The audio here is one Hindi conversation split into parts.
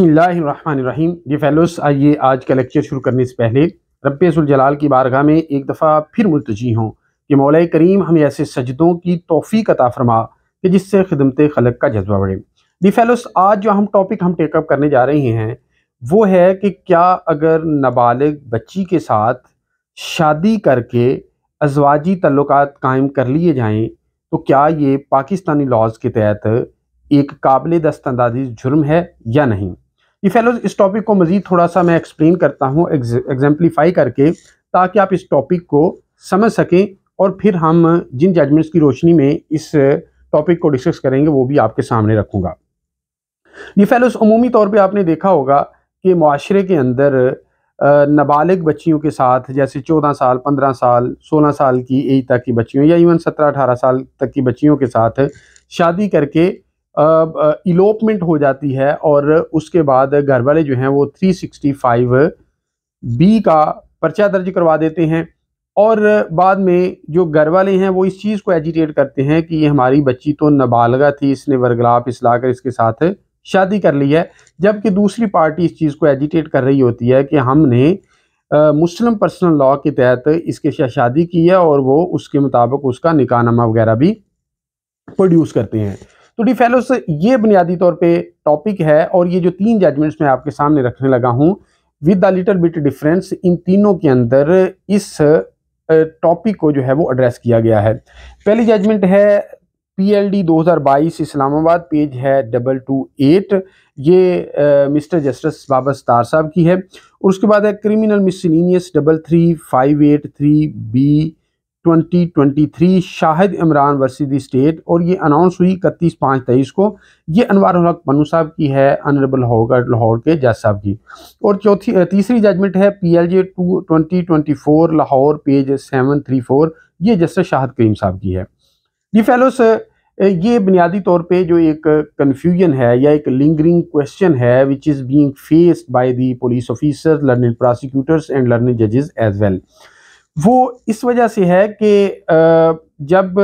बसमीम जी फ़ैलोस आइए आज का लेक्चर शुरू करने से पहले रब्बुलजलाल की बारगाह में एक दफ़ा फिर मुलतजी हों कि मौल करीम हमें ऐसे सजदों की तोफ़ी का ताफरमा कि जिससे खदमत खलक का जज्बा बढ़े जी फैलोस आज जो हम टॉपिक हम टेकअप करने जा रहे हैं वो है कि क्या अगर नाबालग बच्ची के साथ शादी करके अजवाजी तल्लक कायम कर लिए जाएँ तो क्या ये पाकिस्तानी लॉज के तहत एक काबिल दस्तंदाजी जुर्म है या नहीं ये फेलोज इस टॉपिक को मज़ीद थोड़ा सा मैं एक्सप्लेन करता हूँ एग्जाम्पलीफाई करके ताकि आप इस टॉपिक को समझ सकें और फिर हम जिन जजमेंट्स की रोशनी में इस टॉपिक को डिस्कस करेंगे वो भी आपके सामने रखूँगा ये फेलोज अमूमी तौर पर आपने देखा होगा कि माशरे के अंदर नाबालिग बच्चियों के साथ जैसे चौदह साल पंद्रह साल सोलह साल की एज तक की बच्चियों या इवन सत्रह अठारह साल तक की बच्चियों के साथ शादी करके इलोपमेंट हो जाती है और उसके बाद घर वाले जो हैं वो 365 बी का पर्चा दर्ज करवा देते हैं और बाद में जो घर वाले हैं वो इस चीज़ को एजिटेट करते हैं कि हमारी बच्ची तो नाबालगा थी इसने वर्गलाप इसला कर इसके साथ शादी कर ली है जबकि दूसरी पार्टी इस चीज़ को एजिटेट कर रही होती है कि हमने मुस्लिम पर्सनल लॉ के तहत इसके साथ शादी की है और वो उसके मुताबिक उसका निकाह नामा वगैरह भी प्रोड्यूस करते हैं तो डी फेलोस ये बुनियादी तौर पे टॉपिक है और ये जो तीन जजमेंट्स मैं आपके सामने रखने लगा हूँ with the little bit difference इन तीनों के अंदर इस टॉपिक को जो है वो एड्रेस किया गया है पहली जजमेंट है हजार बाईस इस्लामाबाद पेज है डबल टू एट ये मिस्टर जस्टिस बाबा सतार साहब की है और उसके बाद है criminal miscellaneous double three five eight three B 2023 Shahid Imran versus the state और ये अनाउंस हुई इकतीस पाँच तेईस को ये अनवर हक पन्नू साहब की है अनरेबल होगा लाहौर के जज साहब की और चौथी तीसरी जजमेंट है P L J two twenty twenty four Lahore page seven three four ये जस्टिस शाहद करीम साहब की है जी फेलोस ये बुनियादी तौर पर जो एक कन्फ्यूजन है या एक लिंगरिंग क्वेश्चन है which is being faced by the police officer learning prosecutors and learning जजेज एज वेल वो इस वजह से है कि जब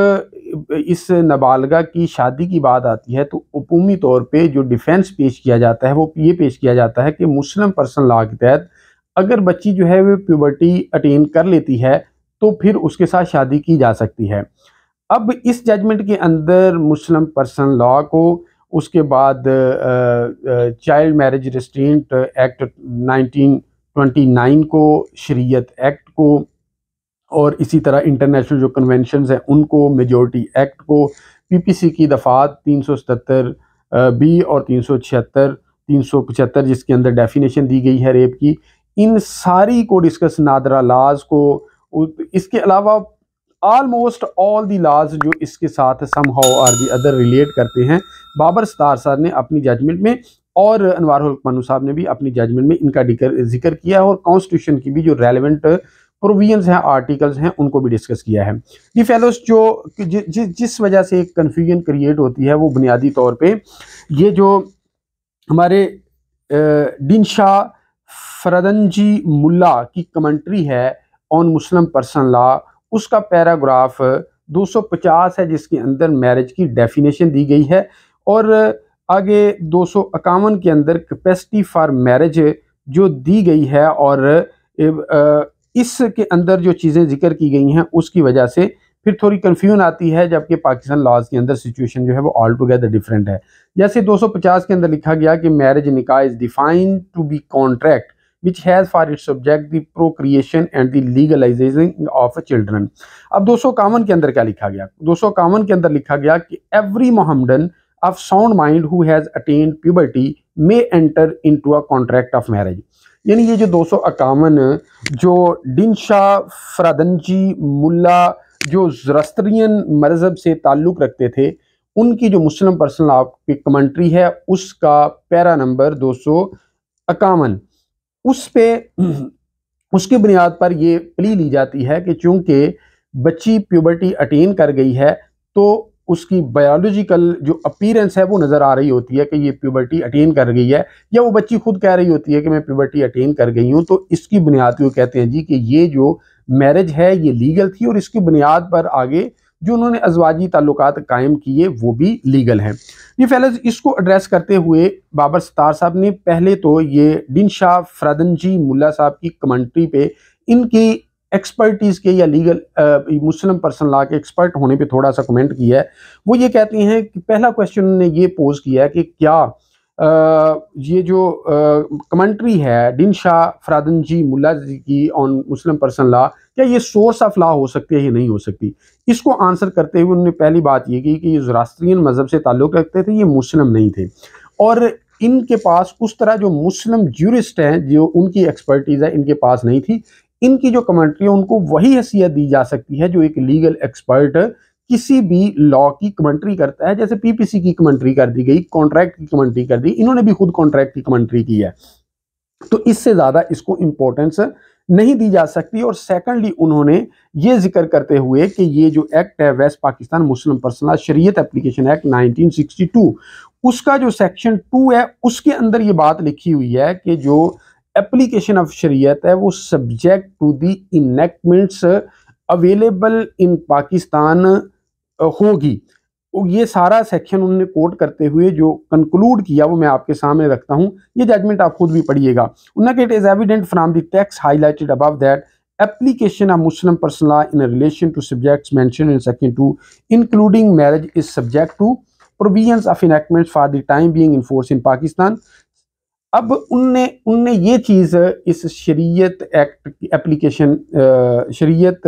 इस नबालगा की शादी की बात आती है तो अमूमी तौर पे जो डिफेंस पेश किया जाता है वो ये पेश किया जाता है कि मुस्लिम पर्सन लॉ के तहत अगर बच्ची जो है वो प्यूबर्टी अटेन कर लेती है तो फिर उसके साथ शादी की जा सकती है अब इस जजमेंट के अंदर मुस्लिम पर्सन लॉ को उसके बाद चाइल्ड मैरिज रिस्ट्रेंट एक्ट 1929 को शरीयत एक्ट को और इसी तरह इंटरनेशनल जो कन्वेंशन हैं उनको मेजोरिटी एक्ट को पीपीसी की दफ़ात तीन सौ सतर बी और तीन सौ छिहत्तर तीन सौ पचहत्तर जिसके अंदर डेफिनेशन दी गई है रेप की इन सारी को डिस्कस नादरा लाज को इसके अलावा आलमोस्ट ऑल दी लाज जो इसके साथ somehow are the other relate करते हैं बाबर सतार साहब ने अपनी जजमेंट में और अनवार मनू साहब ने भी अपनी जजमेंट में इनका जिक्र किया और कॉन्स्टिट्यूशन की भी जो रेलिवेंट प्रोविजन हैं आर्टिकल्स हैं उनको भी डिस्कस किया है ये फेलोस जो जि, जि, जिस वजह से एक कन्फ्यूजन क्रिएट होती है वो बुनियादी तौर पे ये जो हमारे डिन शाह फरदनजी मुल्ला की कमेंट्री है ऑन मुस्लिम पर्सन लॉ उसका पैराग्राफ 250 है जिसके अंदर मैरिज की डेफिनेशन दी गई है और आगे दो के अंदर कैपेसिटी फॉर मैरिज जो दी गई है और इसके अंदर जो चीज़ें जिक्र की गई हैं उसकी वजह से फिर थोड़ी कन्फ्यूजन आती है जबकि पाकिस्तान लॉज के अंदर सिचुएशन जो है वो ऑल टुगेदर डिफरेंट है जैसे 250 के अंदर लिखा गया कि मैरिज निकाह is defined to be contract which has for its subject the procreation and the legalization of children अब दो सौ कावन के अंदर क्या लिखा गया दो सौ कावन के अंदर लिखा गया कि every Mohammedan of sound mind who has attained puberty may enter into a contract of marriage यानी ये जो दो सौ इक्यावन जो डिनशा फ्रादंजी मुल्ला जो जरस्त्रियन मजहब से ताल्लुक़ रखते थे उनकी जो मुस्लिम पर्सनल आपकी कमेंट्री है उसका पैरा नंबर दो सौ इक्यावन उस पर उसकी बुनियाद पर ये प्ली ली जाती है कि चूँकि बच्ची प्यूबर्टी अटेन कर गई है तो उसकी बायोलॉजिकल जो अपीरेंस है वो नज़र आ रही होती है कि ये प्यूबर्टी अटेन कर गई है या वो बच्ची खुद कह रही होती है कि मैं प्यूबर्टी अटेन कर गई हूँ तो इसकी बुनियाद वो कहते हैं जी कि ये जो मैरिज है ये लीगल थी और इसकी बुनियाद पर आगे जो उन्होंने अजवाजी ताल्लुक कायम किए वो भी लीगल हैं ये फैलज इसको एड्रेस करते हुए बाबर सतार साहब ने पहले तो ये डिन शाह फ्रदन जी मुला साहब की कमेंट्री पे इनकी एक्सपर्टीज़ के या लीगल मुस्लिम पर्सन ला के एक्सपर्ट होने पे थोड़ा सा कमेंट किया है वो ये कहती हैं कि पहला क्वेश्चन ने ये पोज किया है कि क्या आ, ये जो कमेंट्री है डिन शाह फरादनजी मुला जी की ऑन मुस्लिम पर्सन ला क्या ये सोर्स ऑफ ला हो सकती है या नहीं हो सकती इसको आंसर करते हुए उन्होंने पहली बात ये की कि ये जरास्त्रियन मज़हब से ताल्लुक़ रखते थे ये मुस्लिम नहीं थे और इनके पास उस तरह जो मुस्लिम जूरिस्ट हैं जो उनकी एक्सपर्टीज़ है इनके पास नहीं थी इनकी जो कमेंट्री है उनको वही हैसियत दी जा सकती है जो एक लीगल एक्सपर्ट किसी भी लॉ की कमेंट्री करता है जैसे पीपीसी की कमेंट्री कर दी गई कॉन्ट्रैक्ट की कमेंट्री कर दी इन्होंने भी खुद कॉन्ट्रैक्ट की कमेंट्री की है तो इससे ज़्यादा इसको इंपॉर्टेंस नहीं दी जा सकती और सेकंडली उन्होंने ये जिक्र करते हुए कि ये जो एक्ट है West Pakistan Muslim personal Shariat application act 1962 उसका जो सेक्शन टू है उसके अंदर ये बात लिखी हुई है कि जो एप्लीकेशन ऑफ शरीयत है वो subject to the enactments available in Pakistan होगी ये सारा सेक्शन उन्होंने कोट करते हुए जो कंक्लूड किया वो मैं आपके सामने रखता हूँ ये जजमेंट आप खुद भी पढ़िएगा उन्होंने it is evident from the text highlighted above that application of Muslim person law in relation to subjects mentioned in section 2 including marriage is subject to provisions of enactments for the time being in force in Pakistan अब उनने उनने ये चीज़ इस शरीयत एक्ट की एप्लीकेशन शरीयत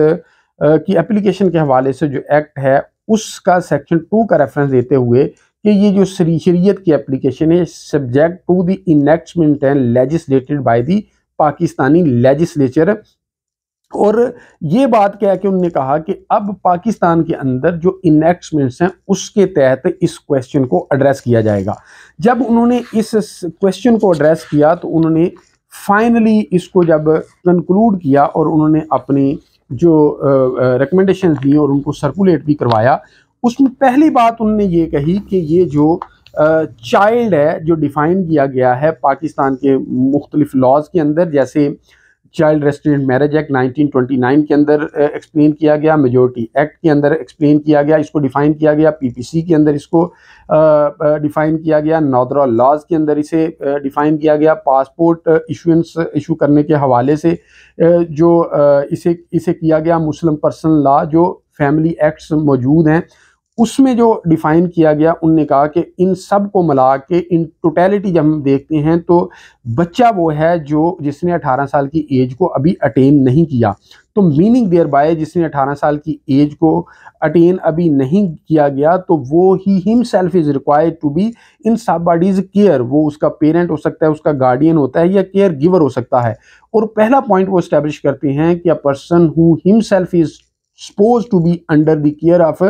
की एप्लीकेशन के हवाले से जो एक्ट है उसका सेक्शन टू का रेफरेंस देते हुए कि ये जो शरीयत की एप्लीकेशन है subject to the enactment and legislated by the Pakistani legislature और ये बात क्या है कि उनने कहा कि अब पाकिस्तान के अंदर जो इनेक्टमेंट्स हैं उसके तहत इस क्वेश्चन को एड्रेस किया जाएगा जब उन्होंने इस क्वेश्चन को एड्रेस किया तो उन्होंने फाइनली इसको जब कंक्लूड किया और उन्होंने अपनी जो रिकमेंडेशन दी और उनको सर्कुलेट भी करवाया उसमें पहली बात उन्होंने ये कही कि ये जो चाइल्ड है जो डिफ़ाइन किया गया है पाकिस्तान के मुख्तलिफ लॉज के अंदर जैसे चाइल्ड रेस्ट्रेंट मैरिज एक्ट 1929 के अंदर एक्सप्लेन किया गया मेजोरिटी एक्ट के अंदर एक्सप्लेन किया गया इसको डिफ़ाइन किया गया पीपीसी के अंदर इसको डिफ़ाइन किया गया नौदरा लॉज के अंदर इसे डिफ़ाइन किया गया पासपोर्ट इशुएंस इशू करने के हवाले से जो इसे इसे किया गया मुस्लिम पर्सनल लॉ जो फैमिली एक्ट्स मौजूद हैं उसमें जो डिफ़ाइन किया गया उनने कहा कि इन सब को मिला के इन टोटेलिटी जब हम देखते हैं तो बच्चा वो है जो जिसने 18 साल की एज को अभी अटेन नहीं किया तो मीनिंग देयर बाय जिसने 18 साल की एज को अटेन अभी नहीं किया गया तो वो ही himself is required to be in somebody's care वो उसका पेरेंट हो सकता है उसका गार्डियन होता है या केयर गिवर हो सकता है और पहला पॉइंट वो इस्टेब्लिश करते हैं कि a person who himself is supposed to be under the care of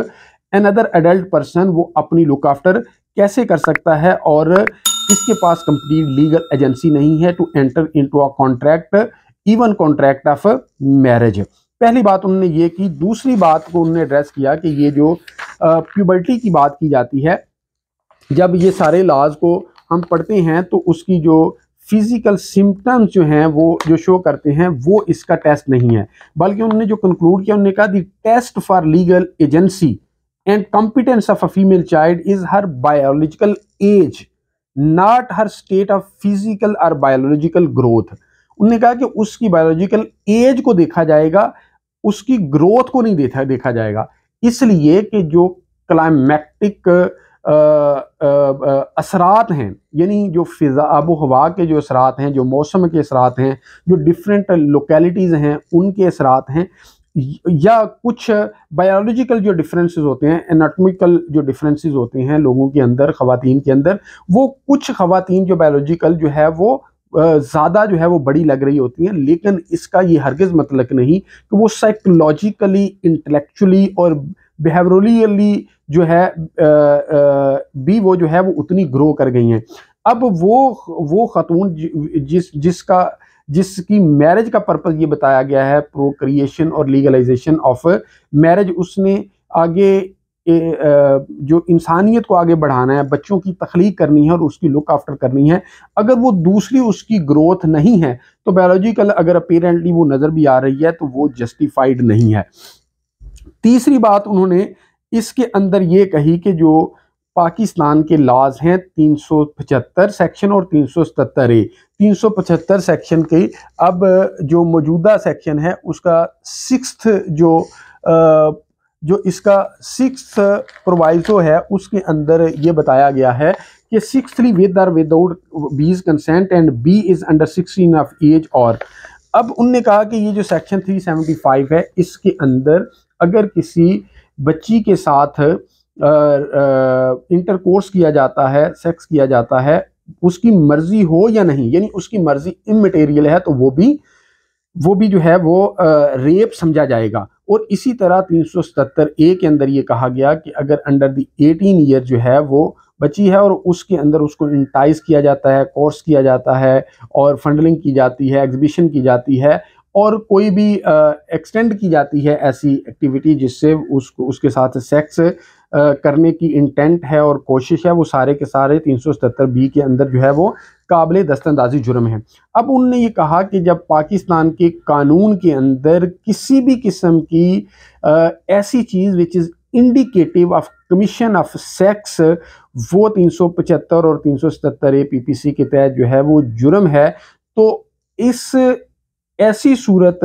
another adult person वो अपनी लुक आफ्टर कैसे कर सकता है और किसके पास कंप्लीट लीगल एजेंसी नहीं है to enter into a contract even contract of marriage पहली बात उन्होंने ये की दूसरी बात को उन्होंने एड्रेस किया कि ये जो प्यूबर्टी की बात की जाती है जब ये सारे लाज को हम पढ़ते हैं तो उसकी जो फिज़िकल सिम्टम्स जो हैं वो जो शो करते हैं वो इसका टेस्ट नहीं है बल्कि उन्होंने जो कंक्लूड किया उन्होंने कहा the test for legal agency and competence of a female child is her biological age not her state of physical और बायोलॉजिकल ग्रोथ उनने कहा कि उसकी बायोलॉजिकल एज को देखा जाएगा उसकी ग्रोथ को नहीं देखा देखा जाएगा इसलिए कि जो क्लाइमेटिक असरात हैं यानी जो फिज़ा आबो हवा के जो असरात हैं जो मौसम के असरात हैं जो डिफरेंट लोकेलिटीज़ हैं उनके असरात हैं या कुछ बायोलॉजिकल जो डिफरेंसेस होते हैं एनाटॉमिकल जो डिफरेंसेस होते हैं लोगों के अंदर ख़वातीन के अंदर वो कुछ खातन जो बायोलॉजिकल जो है वो ज़्यादा जो है वो बड़ी लग रही होती हैं लेकिन इसका ये हरगज़ मतलब नहीं कि वो साइकोलॉजिकली इंटेलेक्चुअली और बिहेवरली जो है आ, आ, भी वो जो है वो उतनी ग्रो कर गई हैं अब वो वो ख़तून जिस जिसका जिसकी मैरिज का पर्पज़ ये बताया गया है प्रोक्रिएशन और लीगलाइजेशन ऑफ मैरिज उसने आगे ए, जो इंसानियत को आगे बढ़ाना है बच्चों की तख्लीक करनी है और उसकी लुक आफ्टर करनी है अगर वो दूसरी उसकी ग्रोथ नहीं है तो बायोलॉजिकल अगर अपेरेंटली वो नज़र भी आ रही है तो वो जस्टिफाइड नहीं है तीसरी बात उन्होंने इसके अंदर ये कही कि जो पाकिस्तान के लॉज हैं 375 सेक्शन और 377 ए पचहत्तर सेक्शन के अब जो मौजूदा सेक्शन है उसका सिक्स जो आ, जो इसका सिक्स प्रोवाइजो है उसके अंदर ये बताया गया है कि sexually with or without B's consent and B is under sixteen of age और अब उनने कहा कि ये जो सेक्शन 375 है इसके अंदर अगर किसी बच्ची के साथ इंटर कोर्स किया जाता है सेक्स किया जाता है उसकी मर्जी हो या नहीं यानी उसकी मर्जी इमटेरियल है तो वो भी वो भी जो है वो आ, रेप समझा जाएगा और इसी तरह तीन सौ सतर ए के अंदर ये कहा गया कि अगर अंडर दी एटीन ईयर जो है वो बची है और उसके अंदर उसको इंटाइज किया जाता है कोर्स किया जाता है और फंडलिंग की जाती है एग्जीबिशन की जाती है और कोई भी एक्सटेंड की जाती है ऐसी एक्टिविटी जिससे उसको उसके साथ सेक्स करने की इंटेंट है और कोशिश है वो सारे के सारे तीन सौ सतहत्तर बी के अंदर जो है वो काबिल दस्तानंदाजी जुर्म है अब उनने ये कहा कि जब पाकिस्तान के कानून के अंदर किसी भी किस्म की आ, ऐसी चीज़ which is indicative of commission of sex वो तीन सौ पचहत्तर और तीन सौ सतहत्तर ए पी पी सी के तहत जो है वो जुर्म है तो इस ऐसी सूरत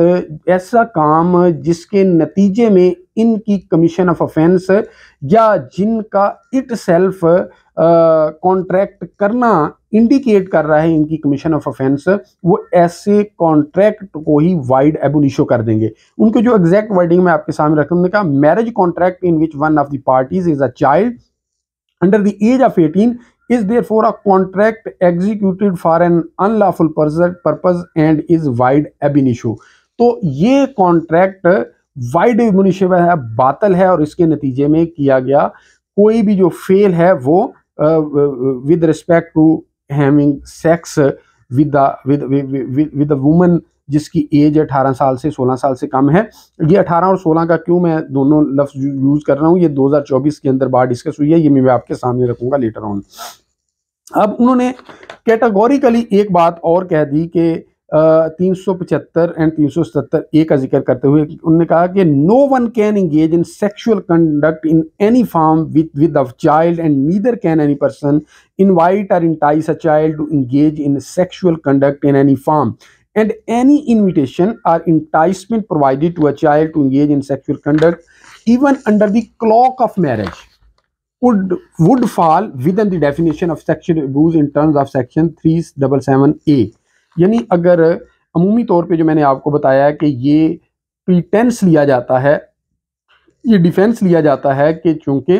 ऐसा काम जिसके नतीजे में इनकी कमीशन ऑफ ऑफेंस या जिनका इट सेल्फ कॉन्ट्रैक्ट करना इंडिकेट कर रहा है इनकी कमीशन ऑफ ऑफेंस वो ऐसे कॉन्ट्रैक्ट को ही वाइड एबोनिशो कर देंगे उनके जो एग्जैक्ट वर्डिंग में आपके सामने रखा उन्होंने कहा marriage contract in which one of the parties is a child under the age of eighteen is therefore a contract executed for an unlawful purpose and is void ab initio तो ये कॉन्ट्रैक्ट वाइड मनुष्य बातल है और इसके नतीजे में किया गया कोई भी जो फेल है वो with respect to having sex with with with woman जिसकी एज 18 साल से 16 साल से कम है ये 18 और 16 का क्यों मैं दोनों लफ्ज यूज़ कर रहा हूँ ये 2024 के अंदर बार डिस्कस हुई है ये मैं आपके सामने रखूंगा लेटर ऑन अब उन्होंने कैटेगोरिकली एक बात और कह दी कि तीन सौ पचहत्तर एंड तीन सौ सतहत्तर ए का जिक्र करते हुए उन्होंने कहा कि no one can engage in sexual conduct in any form with with a child and neither can any person invite or entice a child to engage in sexual conduct in any form and any invitation or enticement provided to a child to engage in sexual conduct even under the cloak of marriage would would fall within the definition of sexual abuse in terms of section 377a यानी अगर अमूमी तौर पे जो मैंने आपको बताया कि ये प्रीटेंस लिया जाता है ये डिफेंस लिया जाता है कि चूंकि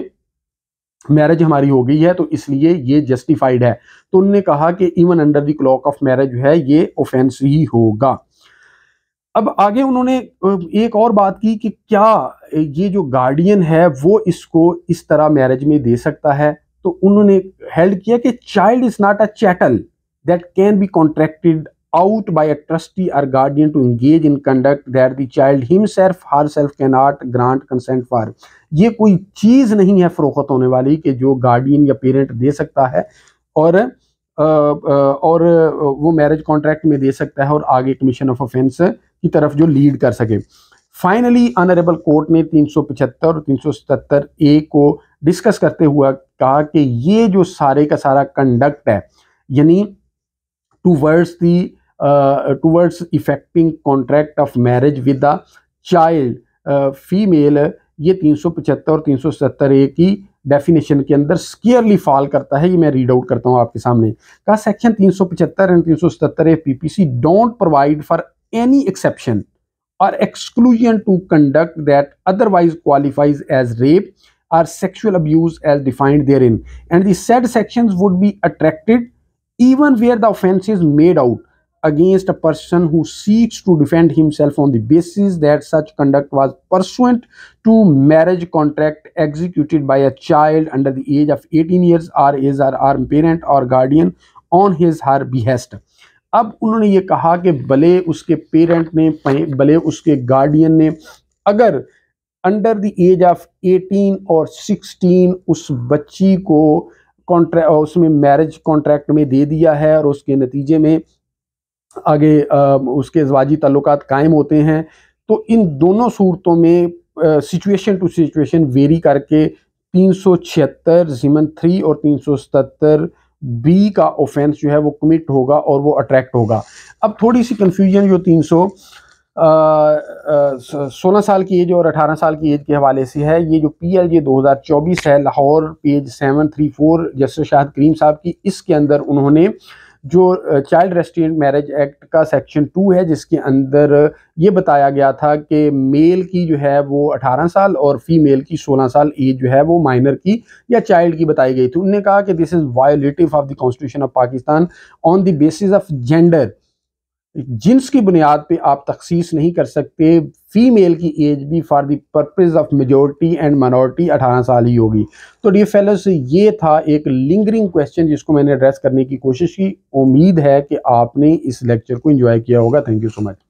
मैरिज हमारी हो गई है तो इसलिए ये जस्टिफाइड है तो उनने कहा कि even under the cloak of marriage है ये ऑफेंस ही होगा अब आगे उन्होंने एक और बात की कि क्या ये जो गार्डियन है वो इसको इस तरह मैरिज में दे सकता है तो उन्होंने हेल्ड किया कि child is not a chattel that can be contracted out by a trustee or guardian to engage in conduct that the child himself herself cannot grant consent for ये कोई चीज़ नहीं है फरोख्त होने वाली कि जो गार्डियन या पेरेंट दे सकता है और और वो मैरिज कॉन्ट्रैक्ट में दे सकता है और आगे कमीशन ऑफ ऑफेंस की तरफ जो लीड कर सके फाइनली अनरेबल कोर्ट ने 375 और 377 ए को डिस्कस करते हुए कहा कि ये जो सारे का सारा कंडक्ट है यानी towards the uh, towards effecting contract of marriage with the child uh, female ये तीन सौ पचहत्तर और तीन सौ सत्तर ए की डेफिनेशन के अंदर स्कीयरली फॉल करता है ये मैं रीड आउट करता हूँ आपके सामने कहा सेक्शन तीन सौ पचहत्तर एंड तीन सौ सतहत्तर A P P C don't provide for any exception और exclusion to conduct that otherwise qualifies as rape sexual abuse as defined therein and the said section would be attracted even where the offense is made out against a person who seeks to defend himself on the basis that such conduct was pursuant to marriage contract executed by a child under the age of 18 years or is or arm parent or guardian on his her behest अब उन्होंने ये कहा कि भले उसके पेरेंट ने भले उसके गार्डियन ने अगर अंडर द एज ऑफ 18 और 16 उस बच्ची को कॉन्ट्रैक्ट उसमें मैरिज कॉन्ट्रैक्ट में दे दिया है और उसके नतीजे में आगे उसके जवाजी तल्लुक कायम होते हैं तो इन दोनों सूरतों में सिचुएशन टू सिचुएशन वेरी करके तीन सौ छिहत्तर जिमन थ्री और तीन सौ सतहत्तर बी का ऑफेंस जो है वो कमिट होगा और वो अट्रैक्ट होगा अब थोड़ी सी कन्फ्यूजन जो तीन सौ सोलह साल की एज और अठारह साल की एज के हवाले से है ये जो पी एल जे दो हज़ार चौबीस है Lahore page seven three four justice Shahid Karim साहब की इसके अंदर उन्होंने जो चाइल्ड रेस्टोरेंट मैरिज एक्ट का सेक्शन टू है जिसके अंदर ये बताया गया था कि मेल की जो है वो 18 साल और फीमेल की 16 साल एज जो है वो माइनर की या चाइल्ड की बताई गई थी उन्होंने कहा कि this is violative of the constitution of Pakistan on the basis of gender जिन्स की बुनियाद पे आप तखसीस नहीं कर सकते फीमेल की एज भी for the purpose of majority and minority 18 साल ही होगी तो डी फेलोस ये था एक लिंगरिंग क्वेश्चन जिसको मैंने एड्रेस करने की कोशिश की उम्मीद है कि आपने इस लेक्चर को एंजॉय किया होगा थैंक यू सो मच